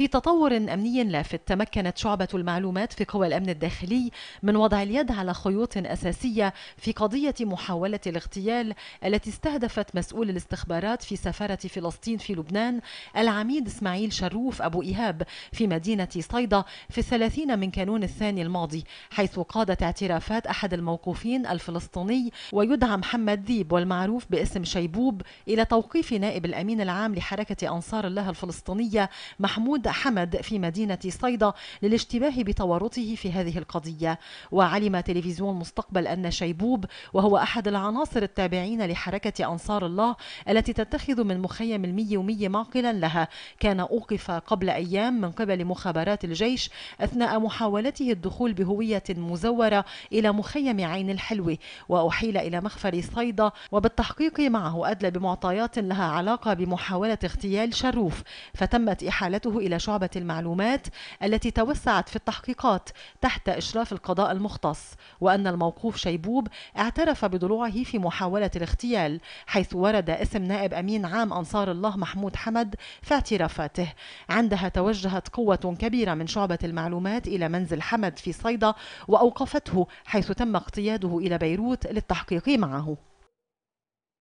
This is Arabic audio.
في تطور أمني لافت تمكنت شعبة المعلومات في قوى الأمن الداخلي من وضع اليد على خيوط أساسية في قضية محاولة الاغتيال التي استهدفت مسؤول الاستخبارات في سفارة فلسطين في لبنان العميد إسماعيل شروف أبو إيهاب في مدينة صيدا في الثلاثين من كانون الثاني الماضي حيث قادت اعترافات أحد الموقوفين الفلسطيني ويدعى محمد ذيب والمعروف باسم شيبوب إلى توقيف نائب الأمين العام لحركة أنصار الله الفلسطينية محمود حمد في مدينة صيدا للاشتباه بتورطه في هذه القضية وعلم تلفزيون مستقبل أن شيبوب وهو أحد العناصر التابعين لحركة أنصار الله التي تتخذ من مخيم ومية معقلا لها كان أوقف قبل أيام من قبل مخابرات الجيش أثناء محاولته الدخول بهوية مزورة إلى مخيم عين الحلوة وأحيل إلى مخفر صيدا وبالتحقيق معه أدلى بمعطيات لها علاقة بمحاولة اغتيال شروف فتمت إحالته إلى إلى شعبة المعلومات التي توسعت في التحقيقات تحت إشراف القضاء المختص وأن الموقوف شيبوب اعترف بضلوعه في محاولة الاغتيال حيث ورد اسم نائب أمين عام أنصار الله محمود حمد في اعترافاته عندها توجهت قوة كبيرة من شعبة المعلومات إلى منزل حمد في صيدا وأوقفته حيث تم اقتياده إلى بيروت للتحقيق معه